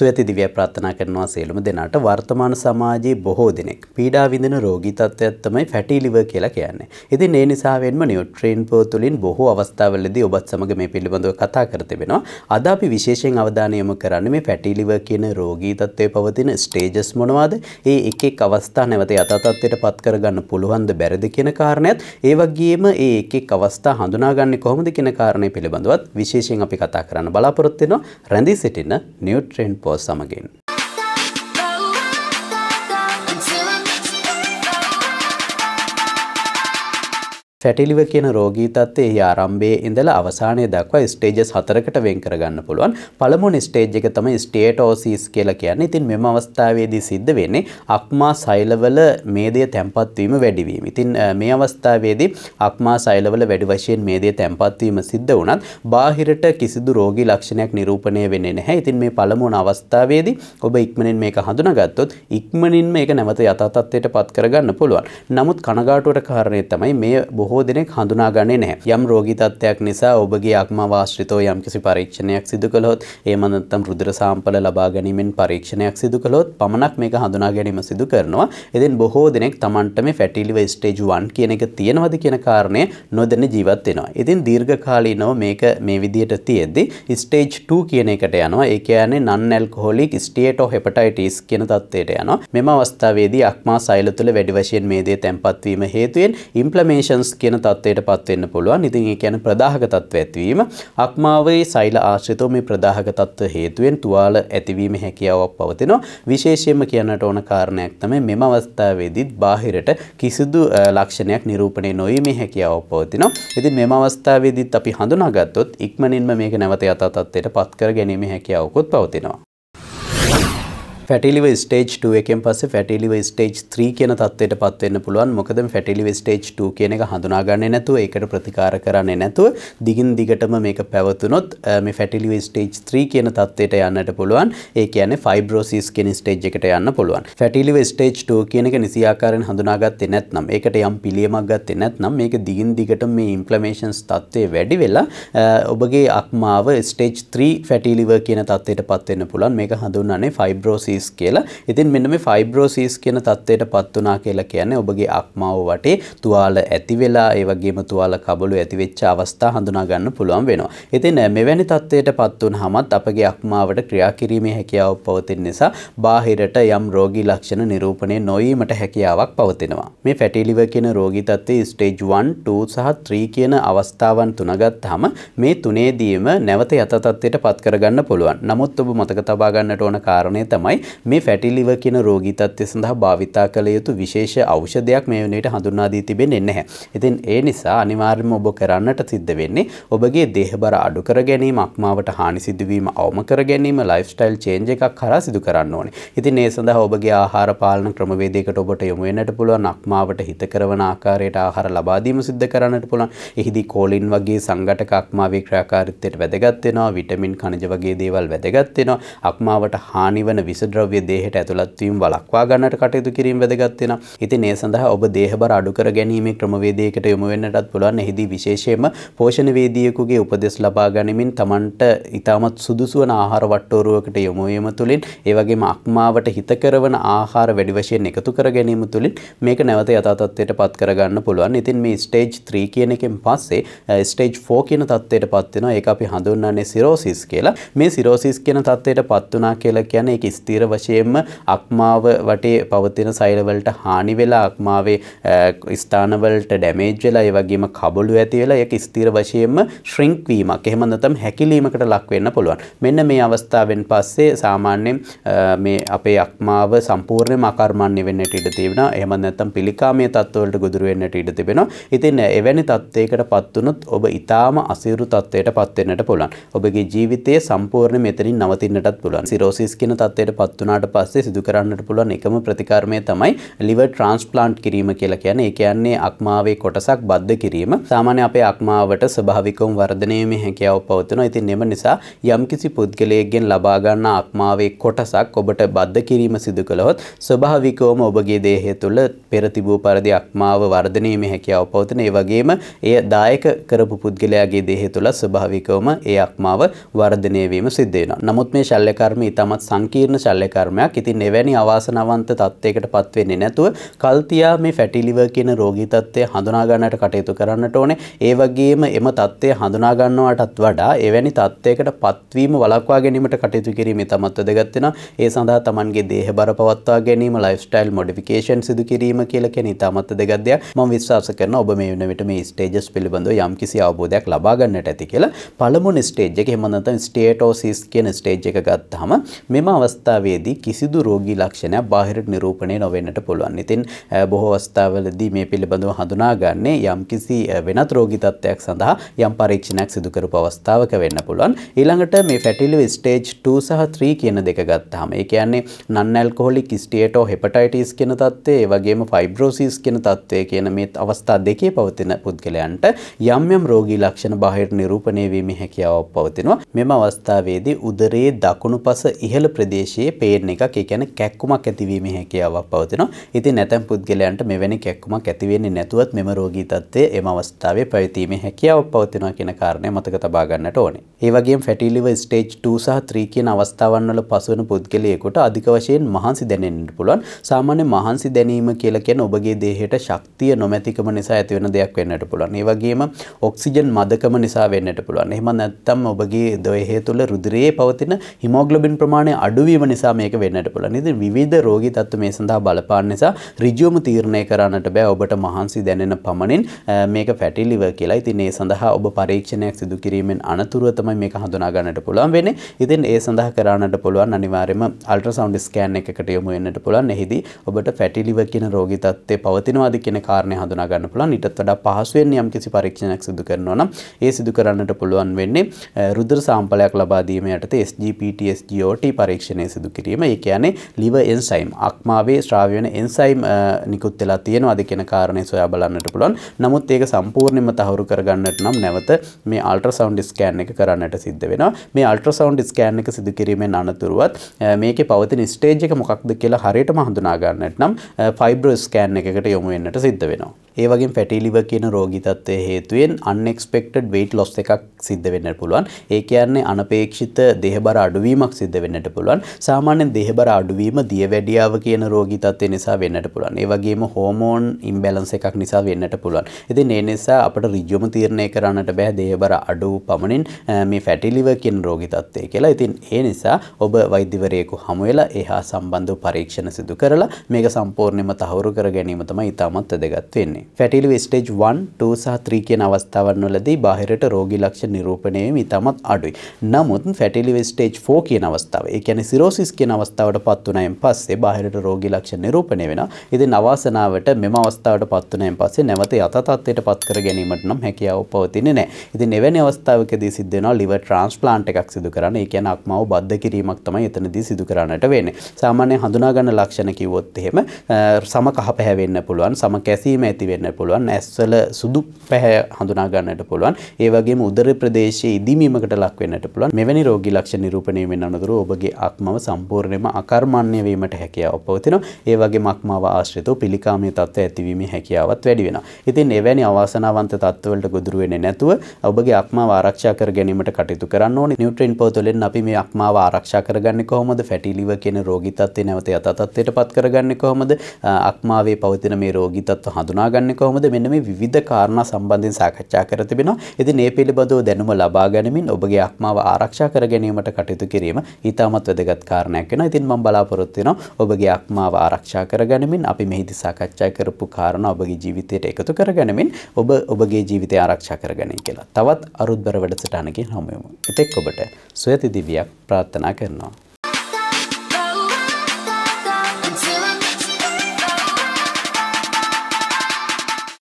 සුවඇති දිව්‍ය ප්‍රාර්ථනා කරනවා සියලුම දෙනාට වර්තමාන සමාජයේ බොහෝ දෙනෙක් පීඩා විඳින රෝගී තත්ත්වයක් තමයි ෆැටි liver කියලා කියන්නේ. ඉතින් ඒ නිසාවෙන්ම නියුට්‍රීන් පෝ තුලින් බොහෝ අවස්ථාවලදී ඔබත් සමග මේ පිළිබඳව කතා කර තිබෙනවා. අද අපි විශේෂයෙන් අවධානය යොමු කරන්නේ මේ ෆැටි liver කියන රෝගී තත්ත්වයේ පවතින ස්ටේජස් මොනවාද? ඒ එක් එක් අවස්ථා නැවත යථා තත්ත්වයට පත් කරගන්න පුළුවන්ද බැරිද කියන කාරණයත් ඒ වගේම ඒ එක් එක් අවස්ථා හඳුනාගන්නේ කොහොමද කියන කාරණය පිළිබඳවත් විශේෂයෙන් අපි කතා කරන්න බලාපොරොත්තු වෙනවා. රැඳී සිටින නියුට්‍රීන් පෝ for sum again. ෆැටිලිව කියන රෝගී තත්ත්වය එහි ආරම්භයේ ඉඳලා අවසානය දක්වා ස්ටේජස් හතරකට වෙන් කරගන්න පුළුවන්. පළමුවන ස්ටේජ් එක තමයි ස්ටේටෝසිස් කියලා කියන්නේ. ඉතින් මෙම අවස්ථාවේදී සිද්ධ වෙන්නේ අක්මා සෛලවල මේදය තැම්පත් වීම වැඩි වීම. ඉතින් මේ අවස්ථාවේදී අක්මා සෛලවල වැඩි වශයෙන් මේදය තැම්පත් වීම සිද්ධ වුණත් බාහිරට කිසිදු රෝගී ලක්ෂණයක් නිරූපණය වෙන්නේ නැහැ. ඉතින් මේ පළමුවන අවස්ථාවේදී ඔබ ඉක්මනින් මේක හඳුනාගත්තොත් ඉක්මනින්ම ඒක නැවත යථා තත්ත්වයට පත් කරගන්න පුළුවන්. නමුත් කනගාටුවට කාරණේ තමයි මේ බොහෝ දෙනෙක් හඳුනාගන්නේ නැහැ. යම් රෝගී තත්ත්වයක් නිසා ඔබගේ අක්මවාශ්‍රිතව යම්කිසි පරීක්ෂණයක් සිදු කළොත් ඒ මනත්තම් රුධිර සාම්පල ලබා ගැනීමෙන් පරීක්ෂණයක් සිදු කළොත් පමණක් මේක හඳුනා ගැනීම සිදු කරනවා. ඉතින් බොහෝ දෙනෙක් Tamanට මේ ෆැටි ලිවර් ස්ටේජ් 1 කියන එක තියෙනවද කියන කාරණය නොදැන ජීවත් වෙනවා. ඉතින් දීර්ඝකාලීනව මේක මේ විදියට තියෙද්දි ස්ටේජ් 2 කියන එකට යනවා. ඒ කියන්නේ non alcoholic steato hepatitis කියන තත්ත්වයට යනවා. මෙම අවස්ථාවේදී අක්මා සෛල තුළ වැඩි වශයෙන් මේ දේ තැම්පත් වීම හේතුවෙන් ඉම්ප්ලමේෂන්ස් කියන තත්ත්වයට පත් වෙන්න පුළුවන්. ඉතින් ඒ කියන්නේ ප්‍රදාහක තත්ත්ව ඇතිවීම අක්මාවේ සෛල ආශ්‍රිතව මේ ප්‍රදාහක තත්ත්ව හේතුවෙන් තුවාල ඇතිවීම හැකියාවක් පවතිනවා. විශේෂයෙන්ම කියන්නට ඕන කාරණයක් තමයි මෙම අවස්ථාවේදීත් බාහිරට කිසිදු ලක්ෂණයක් නිරූපණය නොවීමේ හැකියාවක් පවතිනවා. ඉතින් මෙම අවස්ථාවේදීත් අපි හඳුනාගත්තොත් ඉක්මනින්ම මේක නැවත යථා තත්ත්වයට පත් කර ගැනීම හැකියාවකුත් පවතිනවා. ෆැටිලිව ස්ටේජ් 2 එකෙන් පස්සේ ෆැටිලිව ස්ටේජ් 3 කියන தත්ත්වයට පත් වෙන්න පුළුවන්. මොකද ෆැටිලිව ස්ටේජ් 2 කියන එක හඳුනාගන්නේ නැතුව ඒකට ප්‍රතිකාර කරන්නේ නැතුව දිගින් දිගටම මේක පැවතුනොත් මේ ෆැටිලිව ස්ටේජ් 3 කියන தත්ත්වයට යන්නට පුළුවන්. ඒ කියන්නේ ෆයිබ්‍රොසිස් කියන ස්ටේජ් එකට යන්න පුළුවන්. ෆැටිලිව ස්ටේජ් 2 කියන එක නිසියාකාරයෙන් හඳුනාගත්තේ නැත්නම් ඒකට යම් පිළියමක් ගත්තේ නැත්නම් මේක දිගින් දිගට මේ ඉන්ෆ්ලමේෂන්ස් தත්ත්වය වැඩි වෙලා ඔබගේ අක්මාව ස්ටේජ් 3 ෆැටිලිව කියන தත්ත්වයට පත් වෙන්න පුළුවන්. මේක හඳුන්වන්නේ ෆයිබ්‍රොසිස් ෆයිබ්‍රෝසිස් කියලා. ඉතින් මෙන්න මේ ෆයිබ්‍රෝසිස් කියන තත්ත්වයට පත් වුණා කියලා කියන්නේ ඔබගේ අක්මාව වටේ තුවාල ඇති වෙලා ඒ වගේම තුවාල කබළු ඇති වෙච්ච අවස්ථා හඳුනා ගන්න පුළුවන් වෙනවා. ඉතින් මෙවැනි තත්ත්වයට පත් වුණාමත් අපගේ අක්මාවට ක්‍රියා කිරීමේ හැකියාව පවතින නිසා බාහිරට යම් රෝගී ලක්ෂණ නිරූපණය නොවීමට හැකියාවක් පවතිනවා. මේ ෆැටි ලිවර් කියන රෝගී තත්ත්වයේ ස්ටේජ් 1, 2 සහ 3 කියන අවස්ථාවන් තුන ගත්තාම මේ තුනේදීම නැවත යත තත්ත්වයට පත් කරගන්න පුළුවන්. නමුත් ඔබ මතක තබා ගන්නට ඕන කාරණේ තමයි මේ ෆැටි ලිවර් කියන රෝගී තත්ත්වය සඳහා භාවිතා කළ යුතු විශේෂ ඖෂධයක් මේ වෙනේට හඳුන්වා දී තිබෙන්නේ නැහැ. ඉතින් ඒ නිසා අනිවාර්යයෙන්ම ඔබ කරන්නට සිද්ධ වෙන්නේ ඔබගේ දේහබර අඩු කර ගැනීම, අක්මාවට හානි සිදුවීම අවම කර ගැනීම, ලයිෆ්ස්ටයිල් චේන්ජ් එකක් හරහා සිදු කරන්න ඕනේ. ඉතින් ඒ සඳහා ඔබගේ ආහාර පාලන ක්‍රමවේදයකට ඔබට යොමු වෙන්නට පුළුවන්, අක්මාවට හිත කරවන ආකාරයට ආහාර ලබා දීම සිද්ධ කරන්නට පුළුවන්. එහිදී කෝලින් වගේ සංඝටක අක්මාවේ ක්‍රියාකාරීත්වයට වැදගත් වෙනවා, විටමින්, ඛනිජ වගේ දේවල් වැදගත් වෙනවා. අක්මාවට හානි වන විස ද්‍රව්‍ය දේහයට ඇතුළත් වීම වළක්වා ගන්නට කටයුතු කිරීම වැදගත් වෙනවා. ඉතින් ඒ සඳහා ඔබ දේහ බර අඩු කර ගැනීමේ ක්‍රමවේදයකට යොමු වෙන්නටත් පුළුවන්. එහිදී විශේෂයෙන්ම පෝෂණවේදියෙකුගේ උපදෙස් ලබා ගනිමින් Tamanට ඉතාමත් සුදුසු වන ආහාර වට්ටෝරුවකට යොමු වීම තුළින් ඒ වගේම අක්මාවට හිත කරවන ආහාර වැඩි වශයෙන් එකතු කර ගැනීම තුළින් මේක නැවත යථා තත්ත්වයට පත් කරගන්න පුළුවන්. ඉතින් මේ ස්ටේජ් 3 කියන එකෙන් පස්සේ ස්ටේජ් 4 කියන තත්ත්වයට පත් වෙනවා. ඒක අපි හඳුන්වන්නේ සිරෝසිස් කියලා. මේ සිරෝසිස් කියන තත්ත්වයට පත් වුණා කියලා කියන්නේ ඒක ස්ථිර ස්ථීර වශයෙන්ම අක්මාව වටේ පවතින සෛලවලට හානි වෙලා අක්මාවේ ස්ථානවලට ඩැමේජ් වෙලා ඒ වගේම කබළු ඇති වෙලා ඒක ස්ථීර වශයෙන්ම ශ්‍රින්ක් වීමක් එහෙම නැත්නම් හැකිලීමකට ලක් වෙන්න පුළුවන්. මෙන්න මේ අවස්ථාවෙන් පස්සේ සාමාන්‍යයෙන් මේ අපේ අක්මාව සම්පූර්ණයෙන්ම අකර්මණ්‍ය වෙන්නට ඉඩ තියෙනවා. එහෙම නැත්නම් පිළිකාමයේ තත්ත්වවලට ගොදුරු වෙන්නට ඉඩ තිබෙනවා. ඉතින් එවැනි තත්ත්වයකට පත් වුණොත් ඔබ ඊටාම අසීරු තත්ත්වයට පත් වෙන්නට පුළුවන්. ඔබගේ ජීවිතයේ සම්පූර්ණ මෙතනින් නවතින්නටත් පුළුවන්. සිරෝසිස් කියන තත්ත්වයට පත් පත් වුණාට පස්සේ සිදු කරන්නට පුළුවන් එකම ප්‍රතිකර්මය තමයි liver transplant කිරීම කියලා කියන්නේ. ඒ කියන්නේ අක්මාවේ කොටසක් බද්ධ කිරීම. සාමාන්‍ය අපේ අක්මාවට ස්වභාවිකවම වර්ධනය වීමේ හැකියාව පවතිනවා. ඉතින් එම නිසා යම්කිසි පුද්ගලයෙක්ගෙන් ලබා ගන්නා අක්මාවේ කොටසක් ඔබට බද්ධ කිරීම සිදු කළොත් ස්වභාවිකවම ඔබගේ දේහය තුළ පෙර තිබූ පරිදි අක්මාව වර්ධනය වීමේ හැකියාව පවතින. ඒ වගේම එය දායක කරපු පුද්ගලයාගේ දේහය තුළ ස්වභාවිකවම ඒ අක්මාව වර්ධනය වීම සිද්ධ වෙනවා. නමුත් මේ ශල්‍ය කර්ම ඊටමත් සංකීර්ණ ශල්‍ය බාල්‍යකර්මයක් ඉතින් එවැනි අවාසනවන්ත තත්ත්වයකට පත්වෙන්නේ නැතුව කල්තියා මේ ෆැටිලිව කියන රෝගී තත්ත්වය හඳුනාගන්නට කටයුතු කරන්නට ඕනේ ඒ වගේම එම තත්ත්වය හඳුනාගන්නවටත් වඩා එවැනි තත්ත්වයකට පත්වීම වලක්වා ගැනීමට කටයුතු කිරීම තමත් වැදගත් වෙනවා ඒ සඳහා Tamanගේ දේහ බර පවත්වා ගැනීම ලයිෆ්ස්ටයිල් මොඩිෆිකේෂන් සිදු කිරීම කියලා කියන ඉතාමත් වැදගත් දෙයක් මම විශ්වාස කරනවා ඔබ මේ වෙන විට මේ ස්ටේජස් පිළිබඳව යම්කිසි අවබෝධයක් ලබා ගන්නට ඇති කියලා පළමුවන ස්ටේජ් එක එහෙම නැත්නම් ස්ටියටෝසිස් කියන ස්ටේජ් එක ගත්තාම මෙම අවස්ථාවේ භාවයේදී කිසිදු රෝගී ලක්ෂණයක් බාහිරට නිරූපණය නොවෙන්නට පුළුවන්. ඉතින් බොහෝ අවස්ථාවලදී මේ පිළිබඳව හඳුනාගන්නේ යම්කිසි වෙනත් රෝගී තත්ත්වයක් සඳහා යම් පරීක්ෂණයක් සිදු කරපු අවස්ථාවක වෙන්න පුළුවන්. ඊළඟට මේ ෆැටිලිව ස්ටේජ් 2 සහ 3 කියන දෙක ගත්තාම ඒ කියන්නේ නන් ඇල්කොහොලික් ස්ටියටෝ හෙපටයිටිස් කියන තත්ත්වය, ඒ වගේම ෆයිබ්‍රෝසිස් කියන තත්ත්වය කියන මේ අවස්ථා දෙකේ පවතින පුද්ගලයන්ට යම් යම් රෝගී ලක්ෂණ බාහිරට නිරූපණය වීමේ හැකියාවක් පවතිනවා. මෙම අවස්ථාවේදී උදරයේ දකුණු පස ඉහළ ප්‍රදේශයේ පේන එකක් ඒ කියන්නේ කැක්කුමක් ඇතිවීමේ හැකියාවක් පවතිනවා. ඉතින් නැතම් පුද්ගලයන්ට මෙවැනි කැක්කුමක් ඇති වෙන්නේ නැතුවත් මෙම රෝගී තත්ත්වය එම අවස්ථාවේ පැවතීමේ හැකියාවක් පවතිනවා කියන කාරණය මතක තබා ගන්නට ඕනේ. ඒ වගේම ෆැටි ලිවර් ස්ටේජ් 2 සහ 3 කියන අවස්ථාවන් වල පසුවන පුද්ගලයෙකුට අධික වශයෙන් මහන්සි දැනෙන්න පුළුවන්. සාමාන්‍ය මහන්සි දැනීම කියලා කියන්නේ ඔබගේ දේහයට ශක්තිය නොමැතිකම නිසා ඇති වෙන දෙයක් වෙන්නට පුළුවන්. ඒ වගේම ඔක්සිජන් මදකම නිසා වෙන්නට පුළුවන්. එහෙම නැත්නම් ඔබගේ දේහය තුළ රුධිරයේ පවතින හිමෝග්ලොබින් ප්‍රමාණය අඩුවීම නිසා නිසා මේක වෙන්නට පුළුවන්. ඉතින් විවිධ රෝගී තත්ත්ව මේ සඳහා බලපාන නිසා ඍජුවම තීරණය කරන්නට බෑ ඔබට මහන්සි දැනෙන පමණින් මේක ෆැටි ලිවර් කියලා. ඉතින් ඒ සඳහා ඔබ පරීක්ෂණයක් සිදු කිරීමෙන් අනතුරුව තමයි මේක හඳුනා ගන්නට පුළුවන් වෙන්නේ. ඉතින් ඒ සඳහා කරන්නට පුළුවන් අනිවාර්යයෙන්ම අල්ට්‍රාසවුන්ඩ් ස්කෑන් එකකට යොමු වෙන්නට පුළුවන්. එහිදී ඔබට ෆැටි ලිවර් කියන රෝගී තත්ත්වය පවතිනවාද කියන කාරණය හඳුනා ගන්න පුළුවන්. ඊටත් වඩා පහසුවෙන් යම් කිසි පරීක්ෂණයක් සිදු කරනවා නම් ඒ සිදු කරන්නට පුළුවන් වෙන්නේ රුධිර සාම්පලයක් ලබා දීම යටතේ SGPT SGOT පරීක්ෂණය සිදු පුරුදු කිරීම. ඒ කියන්නේ liver enzyme අක්මාවේ ශ්‍රාව වෙන enzyme නිකුත් වෙලා තියෙනවද කියන කාරණේ සොයා බලන්නට පුළුවන්. නමුත් ඒක සම්පූර්ණයෙන්ම තහවුරු කරගන්නට නම් නැවත මේ ultrasound scan එක කරන්නට සිද්ධ වෙනවා. මේ ultrasound scan එක සිදු කිරීමෙන් අනතුරුවත් මේකේ පවතින ස්ටේජ් එක මොකක්ද කියලා හරියටම හඳුනා ගන්නට නම් fibro scan එකකට යොමු වෙන්නට සිද්ධ වෙනවා. ඒ වගේ ෆැටි ලිවර් කියන රෝගී තත්ත්වය හේතුවෙන් unexpected weight loss එකක් සිද්ධ වෙන්නට පුළුවන්. ඒ කියන්නේ අනපේක්ෂිත දේහබර අඩුවීමක් සිද්ධ වෙන්නට පුළුවන්. සාමාන්‍යෙන් දෙහෙබර අඩුවීම දිය වැඩියාව කියන රෝගීතත්වය නිසා වෙන්නට පුළුවන් ඒ වගේම හෝමෝන් ඉම්බැලන්ස එකක් නිසා වෙන්නට පුළුවන් ඉතින් ඒ නිසා අපට ඍජුවම තීරණය කරන්නට බෑ දෙහෙබර අඩු පමණින් මේ ෆැටි ලිවර් කියන රෝගීතත්වය කියලා ඉතින් ඒ නිසා ඔබ වෛද්‍යවරයෙකු හමු වෙලා එහා සම්බන්ධව පරීක්ෂණ සිදු කරලා මේක සම්පූර්ණයෙන්ම තහවුරු කර ගැනීම තමයි ඉතාමත් වැදගත් වෙන්නේ ෆැටි ලිවර් ස්ටේජ් 1 2 සහ 3 කියන අවස්ථාවන් වලදී බාහිරට රෝගී ලක්ෂණ නිරූපණය වීම ඉතාමත් අඩුයි නමුත් ෆැටි ලිවර් ස්ටේජ් 4 කියන අවස්ථාව ඒ කියන්නේ සිරෝසිස් ඩයබටිස් කියන අවස්ථාවට පත් වුණායින් පස්සේ බාහිරට රෝගී ලක්ෂණ නිරූපණය වෙනවා. ඉතින් අවාසනාවට මෙම අවස්ථාවට පත් වුණායින් පස්සේ නැවත යථා තත්ත්වයට පත් කර ගැනීමට නම් හැකියාව පවතින්නේ නැහැ. ඉතින් එවැනි අවස්ථාවකදී සිද්ධ වෙනවා liver transplant එකක් සිදු කරන්න. ඒ කියන්නේ අක්මාව බද්ධ කිරීමක් තමයි එතනදී සිදු කරන්නට වෙන්නේ. සාමාන්‍ය හඳුනා ගන්න ලක්ෂණ කිව්වොත් එහෙම සම කහ පැහැ වෙන්න පුළුවන්, සම කැසීම ඇති වෙන්න පුළුවන්, ඇස්වල සුදු පැහැ හඳුනා ගන්නට පුළුවන්. ඒ වගේම උදර ප්‍රදේශයේ ඉදිමීමකට ලක් වෙන්නට පුළුවන්. මෙවැනි රෝගී ලක්ෂණ නිරූපණය වෙන අනතුරු ඔබගේ අක්මව සම් සම්පූර්ණයෙන්ම අකර්මණ්‍ය වීමට හැකියාව පවතිනවා. ඒ වගේම අක්මාව ආශ්‍රිතව පිළිකාමී තත්ත්ව ඇතිවීමේ හැකියාවත් වැඩි වෙනවා. ඉතින් එවැනි අවාසනාවන්ත තත්ත්වවලට ගොදුරු වෙන්නේ නැතුව ඔබගේ අක්මාව ආරක්ෂා කර ගැනීමට කටයුතු කරන්න ඕනේ. නියුට්‍රින් පොතලින් අපි මේ අක්මාව ආරක්ෂා කරගන්නේ කොහොමද? ෆැටි ලිවර් කියන රෝගී තත්ත්වේ නැවත යථා තත්ත්වයට පත් කරගන්නේ කොහොමද? අක්මාවේ පවතින මේ රෝගී තත්ත්ව හඳුනාගන්නේ කොහොමද? මෙන්න මේ විවිධ කාරණා සම්බන්ධයෙන් සාකච්ඡා කර තිබෙනවා. ඉතින් මේ පිළිබඳව දැනුම ලබා ගැනීමෙන් ඔබගේ අක්මාව ආරක්ෂා කර ගැනීමට කටයුතු කිරීම ඊටමත් වැදගත් කාරණා කාරණයක් වෙනවා. ඉතින් මම බලාපොරොත්තු වෙනවා ඔබගේ අක්මාව ආරක්ෂා කරගැනීමෙන් අපි මෙහිදී සාකච්ඡා කරපු කාරණා ඔබගේ ජීවිතයට එකතු කරගැනීමෙන් ඔබ ඔබගේ ජීවිතය ආරක්ෂා කරගැනීම කියලා. තවත් අරුත්බර වැඩසටහනකින් හමු වෙමු. එතෙක් ඔබට සුවති දිවියක් ප්‍රාර්ථනා කරනවා.